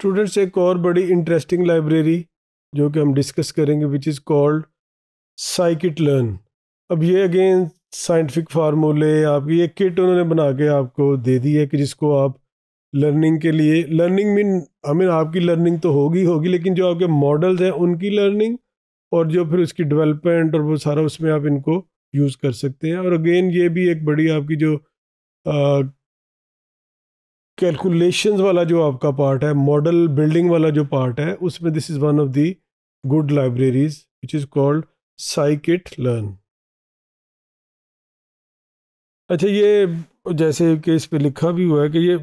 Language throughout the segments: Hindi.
स्टूडेंट्स एक और बड़ी इंटरेस्टिंग लाइब्रेरी जो कि हम डिस्कस करेंगे which is called scikit learn अब ये अगेन साइंटिफिक फार्मूले आपकी ये किट उन्होंने बना के आपको दे दी है कि जिसको आप लर्निंग के लिए लर्निंग मीन आई मीन आपकी लर्निंग तो होगी होगी लेकिन जो आपके मॉडल्स हैं उनकी लर्निंग और जो फिर उसकी डेवलपमेंट और वो सारा उसमें आप इनको यूज़ कर सकते हैं और अगेन ये भी एक बड़ी आपकी जो कैलकुलेशंस वाला जो आपका पार्ट है मॉडल बिल्डिंग वाला जो पार्ट है उसमें this is one of the good libraries which is called scikit learn अच्छा ये जैसे कि इस पर लिखा भी हुआ है कि ये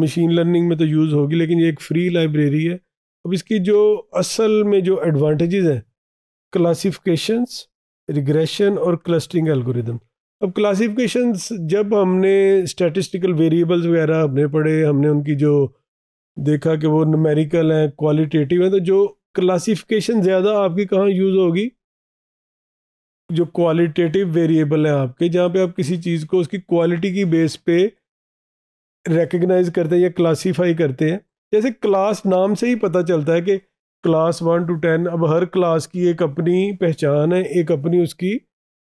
मशीन लर्निंग में तो यूज़ होगी लेकिन ये एक फ्री लाइब्रेरी है अब इसकी जो असल में जो एडवांटेजेस हैं क्लासिफिकेशंस रिग्रेशन और क्लस्टरिंग एल्गोरिदम अब क्लासिफिकेशन जब हमने स्टैटिस्टिकल वेरिएबल्स वगैरह हमने पढ़े हमने उनकी जो देखा कि वो नमेरिकल हैं क्वालिटेटिव हैं तो जो क्लासिफिकेशन ज़्यादा आपकी कहाँ यूज़ होगी जो क्वालिटेटिव वेरिएबल हैं आपके जहाँ पे आप किसी चीज़ को उसकी क्वालिटी की बेस पे रिकग्नाइज करते हैं या क्लासीफाई करते हैं जैसे क्लास नाम से ही पता चलता है कि क्लास वन टू टेन अब हर क्लास की एक अपनी पहचान है एक अपनी उसकी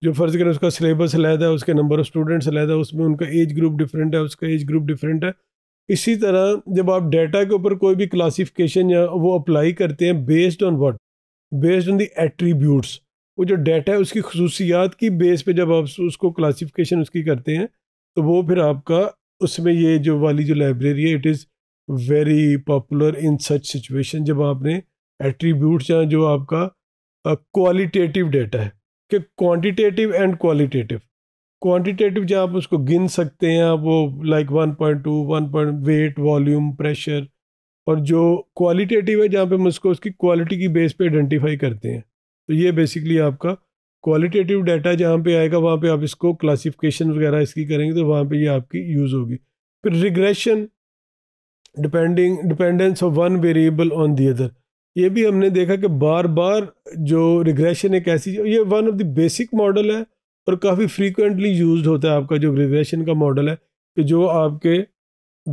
जो फ़र्ज़ करें उसका सिलेबस अलहदा है उसके नंबर ऑफ़ स्टूडेंट्स अलहदा है उसमें उनका एज ग्रुप डिफरेंट है उसका एज ग्रुप डिफरेंट है इसी तरह जब आप डेटा के ऊपर कोई भी क्लासिफिकेशन या वो अप्लाई करते हैं based on what based on the attributes वो जो डेटा है उसकी खसूसियात की बेस पे जब आप उसको क्लासिफिकेशन उसकी करते हैं तो वो फिर आपका उसमें ये जो वाली जो लाइब्रेरी है it is very popular in such situation जब आपने एट्रीब्यूट्स या जो आपका क्वालिटेटिव डेटा है कि क्वांटिटेटिव एंड क्वालिटेटिव क्वांटिटेटिव जहाँ आप उसको गिन सकते हैं आप वो like one point two one point weight volume pressure और जो क्वालिटेटिव है जहाँ पे हम उसको उसकी क्वालिटी की बेस पे आइडेंटिफाई करते हैं तो ये बेसिकली आपका क्वालिटेटिव डाटा जहाँ पे आएगा वहाँ पे आप इसको क्लासिफिकेशन वगैरह इसकी करेंगे तो वहाँ पे ये आपकी यूज़ होगी फिर regression depending dependence of one variable on the other ये भी हमने देखा कि बार बार जो रिग्रेशन एक ऐसी ये one of the basic model है और काफ़ी फ्रीक्वेंटली यूज होता है आपका जो रिग्रेशन का मॉडल है कि जो आपके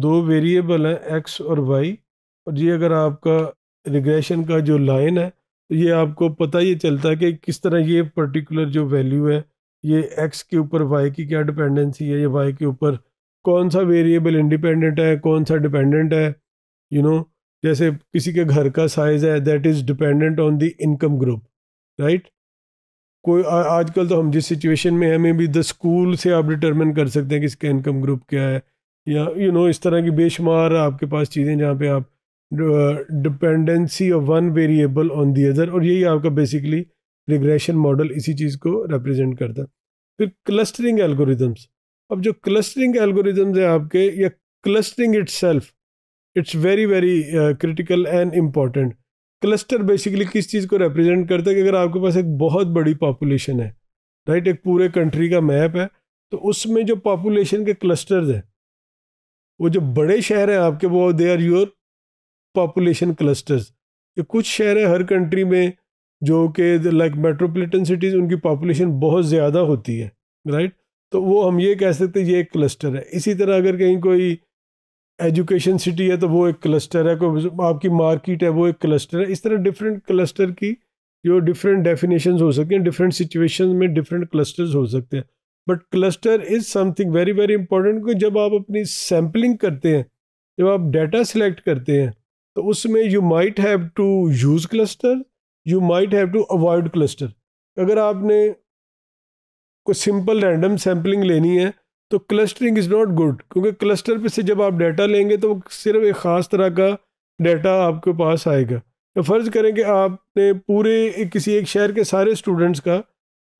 दो वेरिएबल हैं एक्स और वाई और ये अगर आपका रिग्रेशन का जो लाइन है तो ये आपको पता ही चलता है कि किस तरह ये पर्टिकुलर जो वैल्यू है ये एक्स के ऊपर वाई की क्या डिपेंडेंसी है ये वाई के ऊपर कौन सा वेरिएबल इंडिपेंडेंट है कौन सा डिपेंडेंट है यू you नो know, जैसे किसी के घर का साइज है that is dependent on the income group right कोई आजकल तो हम जिस सिचुएशन में है मे बी द स्कूल से आप डिटरमिन कर सकते हैं कि इसका इनकम ग्रुप क्या है या यू you नो know, इस तरह की बेशुमार आपके पास चीज़ें जहाँ पे आप dependency of one variable on the other और यही आपका बेसिकली रिग्रेशन मॉडल इसी चीज़ को रिप्रेजेंट करता है फिर क्लस्टरिंग एल्गोरिदम्स अब जो क्लस्टरिंग एल्गोरिदम्स है आपके या clustering self it's very very critical and important cluster basically किस चीज़ को रिप्रेजेंट करता है कि अगर आपके पास एक बहुत बड़ी पॉपुलेशन है राइट एक पूरे कंट्री का मैप है तो उसमें जो पॉपुलेशन के क्लस्टर्स हैं वो जो बड़े शहर हैं आपके वो they are your population clusters ये कुछ शहर हैं हर कंट्री में जो कि लाइक मेट्रोपोलिटन सिटीज़ उनकी पॉपुलेशन बहुत ज़्यादा होती है राइट तो वो हम ये कह सकते हैं ये एक क्लस्टर है इसी तरह अगर कहीं कोई एजुकेशन सिटी है तो वो एक क्लस्टर है कोई आपकी मार्केट है वो एक क्लस्टर है इस तरह डिफरेंट क्लस्टर की जो डिफरेंट डेफिनेशन हो सकती हैं डिफरेंट सिचुएशन में डिफरेंट क्लस्टर्स हो सकते हैं but cluster is something very very important क्योंकि जब आप अपनी सैम्पलिंग करते हैं जब आप डाटा सेलेक्ट करते हैं तो उसमें you might have to use cluster you might have to avoid cluster अगर आपने कोई सिंपल रैंडम सैम्पलिंग लेनी है तो क्लस्टरिंग इज़ नॉट गुड क्योंकि क्लस्टर पे से जब आप डाटा लेंगे तो सिर्फ एक ख़ास तरह का डाटा आपके पास आएगा तो फ़र्ज़ करें कि आपने पूरे किसी एक शहर के सारे स्टूडेंट्स का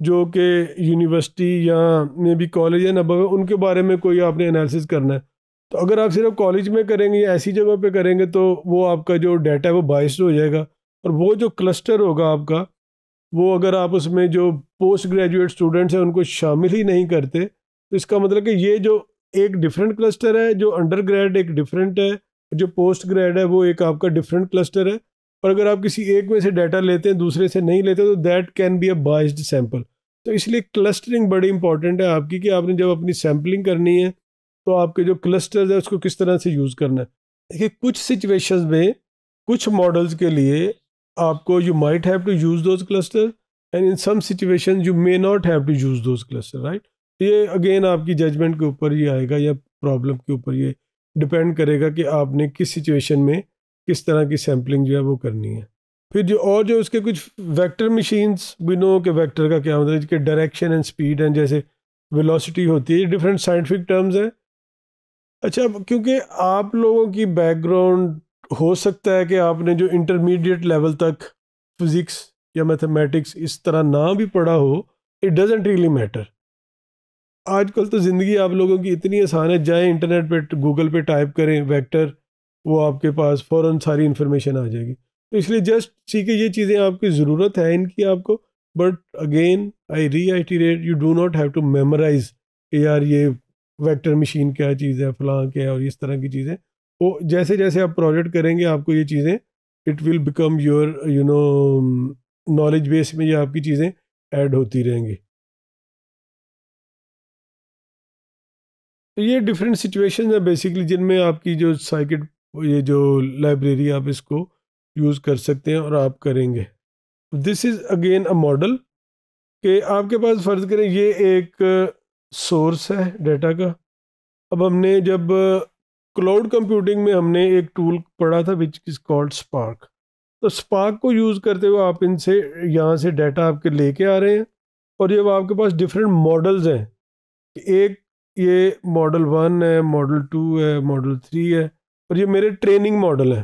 जो कि यूनिवर्सिटी या मे बी कॉलेज या नब उनके बारे में कोई आपने एनालिसिस करना है तो अगर आप सिर्फ कॉलेज में करेंगे या ऐसी जगह पे करेंगे तो वो आपका जो डाटा है वो बाइस हो जाएगा और वो जो क्लस्टर होगा आपका वो अगर आप उसमें जो पोस्ट ग्रेजुएट स्टूडेंट्स हैं उनको शामिल ही नहीं करते तो इसका मतलब कि ये जो एक डिफरेंट क्लस्टर है जो अंडर ग्रेड एक डिफरेंट है जो पोस्ट ग्रेड है वो एक आपका डिफरेंट क्लस्टर है और अगर आप किसी एक में से डाटा लेते हैं दूसरे से नहीं लेते तो that can be a biased sample तो इसलिए क्लस्टरिंग बड़ी इंपॉर्टेंट है आपकी कि आपने जब अपनी सैम्पलिंग करनी है तो आपके जो क्लस्टर है उसको किस तरह से यूज़ करना है देखिए कुछ सिचुएशन में कुछ मॉडल्स के लिए आपको you might have to use those cluster and in some situation you may not have to use those cluster right ये अगेन आपकी जजमेंट के ऊपर ही आएगा या प्रॉब्लम के ऊपर ये डिपेंड करेगा कि आपने किस सिचुएशन में किस तरह की सैम्पलिंग जो है वो करनी है फिर जो और जो उसके कुछ वेक्टर मशीन्स बिनों के वैक्टर वेक्टर का क्या होता मतलब है जिसके डायरेक्शन एंड स्पीड एंड जैसे वेलोसिटी होती है डिफरेंट साइंटिफिक टर्म्स हैं अच्छा क्योंकि आप लोगों की बैकग्राउंड हो सकता है कि आपने जो इंटरमीडिएट लेवल तक फिज़िक्स या मैथमेटिक्स इस तरह ना भी पढ़ा हो इट डजेंट रियली मैटर आजकल तो ज़िंदगी आप लोगों की इतनी आसान है जाए इंटरनेट पे गूगल पे टाइप करें वेक्टर वो आपके पास फ़ौर सारी इन्फॉर्मेशन आ जाएगी तो इसलिए जस्ट सीखे ये चीज़ें आपकी ज़रूरत है इनकी आपको but again I reiterate you do not have to memorise यार ये वेक्टर मशीन क्या चीज़ है फलां क्या है और इस तरह की चीज़ें वो जैसे जैसे आप प्रोजेक्ट करेंगे आपको ये चीज़ें it will become your you know knowledge base में ये आपकी चीज़ें ऐड होती रहेंगी तो ये डिफरेंट सिचुएशन है बेसिकली जिनमें आपकी जो साइकिट ये जो लाइब्रेरी आप इसको यूज़ कर सकते हैं और आप करेंगे this is again a model कि आपके पास फ़र्ज़ करें ये एक सोर्स है डाटा का अब हमने जब क्लाउड कंप्यूटिंग में हमने एक टूल पढ़ा था विच इज़ कॉल्ड स्पार्क तो स्पार्क को यूज़ करते हुए आप इनसे यहाँ से डाटा आपके लेके आ रहे हैं और जब आपके पास डिफरेंट मॉडल्स हैं एक ये मॉडल वन है मॉडल टू है मॉडल थ्री है और ये मेरे ट्रेनिंग मॉडल हैं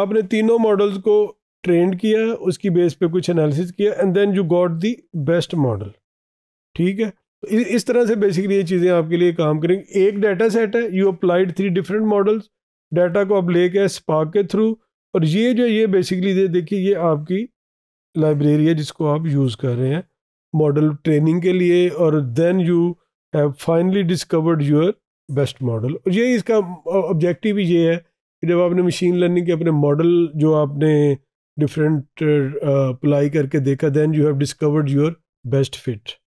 आपने तीनों मॉडल्स को ट्रेंड किया उसकी बेस पे कुछ एनालिसिस किया and then you got the best model ठीक है इस तरह से बेसिकली ये चीज़ें आपके लिए काम करेंगी एक डाटा सेट है you applied three different models data को आप लेके स्पार्क के थ्रू और ये जो ये बेसिकली देखिए ये आपकी लाइब्रेरी है जिसको आप यूज़ कर रहे हैं मॉडल ट्रेनिंग के लिए और then you finally discovered your best model और यही इसका ऑब्जेक्टिव ही ये है कि जब आपने मशीन लर्निंग के अपने मॉडल जो आपने डिफरेंट अप्लाई करके देखा then you have discovered your best fit